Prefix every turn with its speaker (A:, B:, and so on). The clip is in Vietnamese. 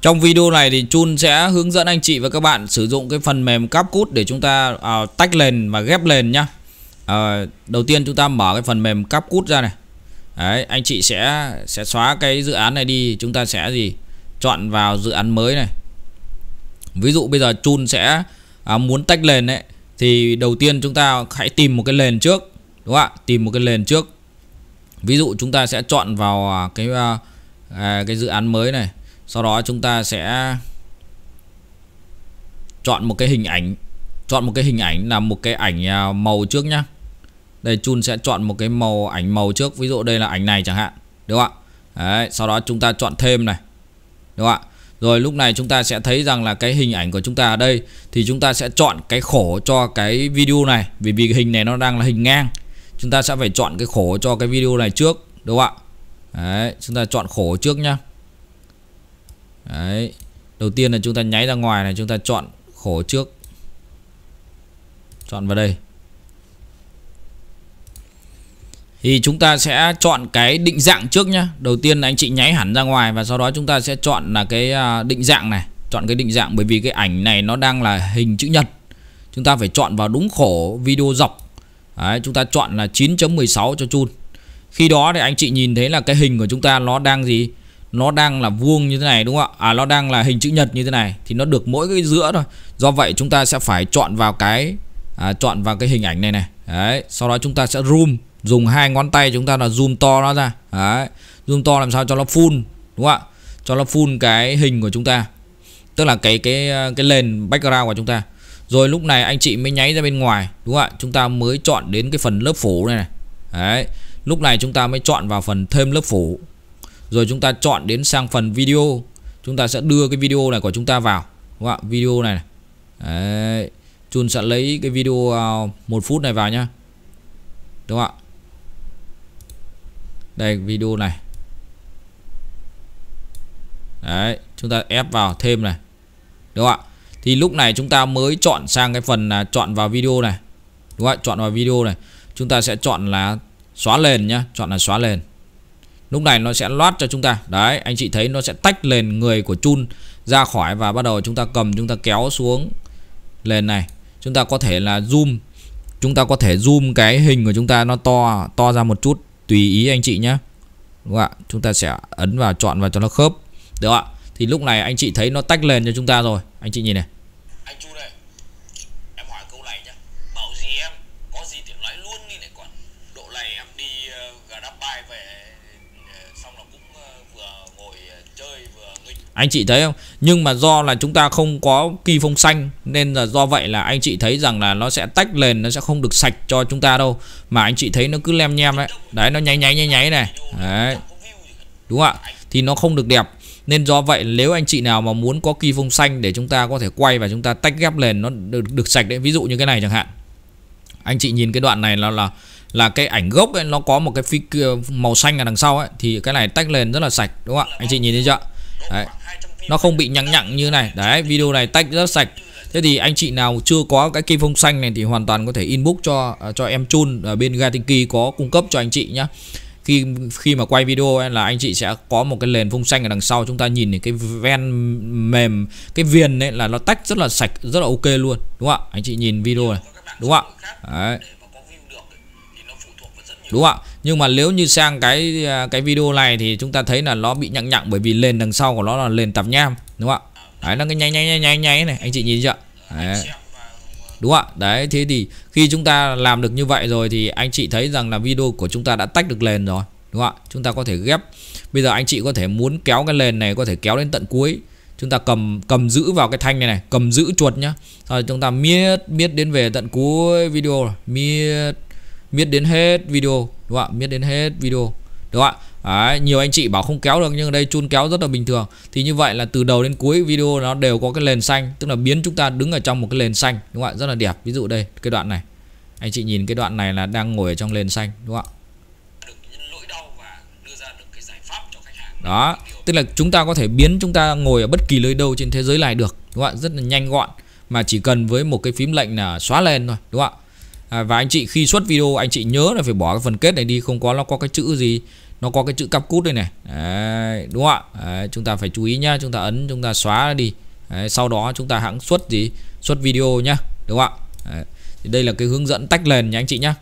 A: Trong video này thì Chun sẽ hướng dẫn anh chị và các bạn sử dụng cái phần mềm CapCut để chúng ta à, tách lền và ghép lền nhá. À, đầu tiên chúng ta mở cái phần mềm CapCut ra này. Đấy, anh chị sẽ sẽ xóa cái dự án này đi, chúng ta sẽ gì? Chọn vào dự án mới này. Ví dụ bây giờ Chun sẽ à, muốn tách lền ấy thì đầu tiên chúng ta hãy tìm một cái lền trước, đúng không ạ? Tìm một cái lền trước. Ví dụ chúng ta sẽ chọn vào à, cái à, à, cái dự án mới này sau đó chúng ta sẽ chọn một cái hình ảnh chọn một cái hình ảnh là một cái ảnh à, màu trước nhá đây chun sẽ chọn một cái màu ảnh màu trước ví dụ đây là ảnh này chẳng hạn đúng không ạ Đấy, sau đó chúng ta chọn thêm này đúng không ạ rồi lúc này chúng ta sẽ thấy rằng là cái hình ảnh của chúng ta ở đây thì chúng ta sẽ chọn cái khổ cho cái video này vì vì hình này nó đang là hình ngang chúng ta sẽ phải chọn cái khổ cho cái video này trước đúng không ạ Đấy, chúng ta chọn khổ trước nhá Đấy Đầu tiên là chúng ta nháy ra ngoài này Chúng ta chọn khổ trước Chọn vào đây Thì chúng ta sẽ chọn cái định dạng trước nhá Đầu tiên là anh chị nháy hẳn ra ngoài Và sau đó chúng ta sẽ chọn là cái à, định dạng này Chọn cái định dạng bởi vì cái ảnh này nó đang là hình chữ nhật Chúng ta phải chọn vào đúng khổ video dọc Đấy, Chúng ta chọn là 9.16 cho chun Khi đó thì anh chị nhìn thấy là cái hình của chúng ta nó đang gì nó đang là vuông như thế này đúng không ạ à nó đang là hình chữ nhật như thế này thì nó được mỗi cái giữa thôi do vậy chúng ta sẽ phải chọn vào cái à, chọn vào cái hình ảnh này này đấy sau đó chúng ta sẽ zoom dùng hai ngón tay chúng ta là zoom to nó ra đấy zoom to làm sao cho nó full đúng không ạ cho nó full cái hình của chúng ta tức là cái cái cái nền background của chúng ta rồi lúc này anh chị mới nháy ra bên ngoài đúng không ạ chúng ta mới chọn đến cái phần lớp phủ này này đấy lúc này chúng ta mới chọn vào phần thêm lớp phủ rồi chúng ta chọn đến sang phần video chúng ta sẽ đưa cái video này của chúng ta vào đúng không ạ video này, này. Đấy. chun sẽ lấy cái video à, một phút này vào nhá đúng không ạ đây video này đấy chúng ta ép vào thêm này đúng không ạ thì lúc này chúng ta mới chọn sang cái phần là chọn vào video này đúng không ạ chọn vào video này chúng ta sẽ chọn là xóa nền nhá chọn là xóa nền lúc này nó sẽ loát cho chúng ta đấy anh chị thấy nó sẽ tách lên người của chun ra khỏi và bắt đầu chúng ta cầm chúng ta kéo xuống lên này chúng ta có thể là zoom chúng ta có thể zoom cái hình của chúng ta nó to to ra một chút tùy ý anh chị nhé đúng không ạ chúng ta sẽ ấn vào chọn vào cho nó khớp được ạ thì lúc này anh chị thấy nó tách lên cho chúng ta rồi anh chị nhìn này anh chú này anh chị thấy không nhưng mà do là chúng ta không có kỳ phong xanh nên là do vậy là anh chị thấy rằng là nó sẽ tách lên nó sẽ không được sạch cho chúng ta đâu mà anh chị thấy nó cứ lem nhem đấy đấy nó nháy nháy nháy nháy này đấy đúng không ạ thì nó không được đẹp nên do vậy nếu anh chị nào mà muốn có kỳ phong xanh để chúng ta có thể quay và chúng ta tách ghép lên nó được, được sạch đấy ví dụ như cái này chẳng hạn anh chị nhìn cái đoạn này là là là cái ảnh gốc ấy nó có một cái phi màu xanh ở đằng sau ấy thì cái này tách lên rất là sạch đúng không ạ anh chị nhìn thấy chưa đấy. nó không bị nhẵng nhặng như này đấy video này tách rất sạch thế thì anh chị nào chưa có cái kim phông xanh này thì hoàn toàn có thể inbox cho à, cho em chun ở bên Gatinki có cung cấp cho anh chị nhá khi khi mà quay video ấy, là anh chị sẽ có một cái nền phông xanh ở đằng sau chúng ta nhìn thì cái ven mềm cái viền ấy là nó tách rất là sạch rất là ok luôn đúng không ạ anh chị nhìn video này đúng không ạ đấy đúng không ạ nhưng mà nếu như sang cái à, cái video này thì chúng ta thấy là nó bị nhặng nhặng bởi vì lên đằng sau của nó là lên tạp nham đúng không ạ đấy nó cái nháy nháy nháy nháy nháy này anh chị nhìn chưa đấy. đúng không ạ đấy thế thì khi chúng ta làm được như vậy rồi thì anh chị thấy rằng là video của chúng ta đã tách được lên rồi đúng không ạ chúng ta có thể ghép bây giờ anh chị có thể muốn kéo cái lên này có thể kéo đến tận cuối chúng ta cầm cầm giữ vào cái thanh này này cầm giữ chuột nhá rồi chúng ta miết miết đến về tận cuối video miết miết đến hết video đúng không ạ miết đến hết video đúng không ạ Đấy, nhiều anh chị bảo không kéo được nhưng ở đây chun kéo rất là bình thường thì như vậy là từ đầu đến cuối video nó đều có cái nền xanh tức là biến chúng ta đứng ở trong một cái nền xanh đúng không ạ rất là đẹp ví dụ đây cái đoạn này anh chị nhìn cái đoạn này là đang ngồi ở trong nền xanh đúng không ạ đó tức là chúng ta có thể biến chúng ta ngồi ở bất kỳ nơi đâu trên thế giới này được đúng không ạ rất là nhanh gọn mà chỉ cần với một cái phím lệnh là xóa lên thôi đúng không ạ à, và anh chị khi xuất video anh chị nhớ là phải bỏ cái phần kết này đi không có nó có cái chữ gì nó có cái chữ cắp cút đây này Đấy, đúng không ạ Đấy, chúng ta phải chú ý nhá chúng ta ấn chúng ta xóa đi Đấy, sau đó chúng ta hãng xuất gì xuất video nhá đúng không ạ Đấy, đây là cái hướng dẫn tách nền nha anh chị nhá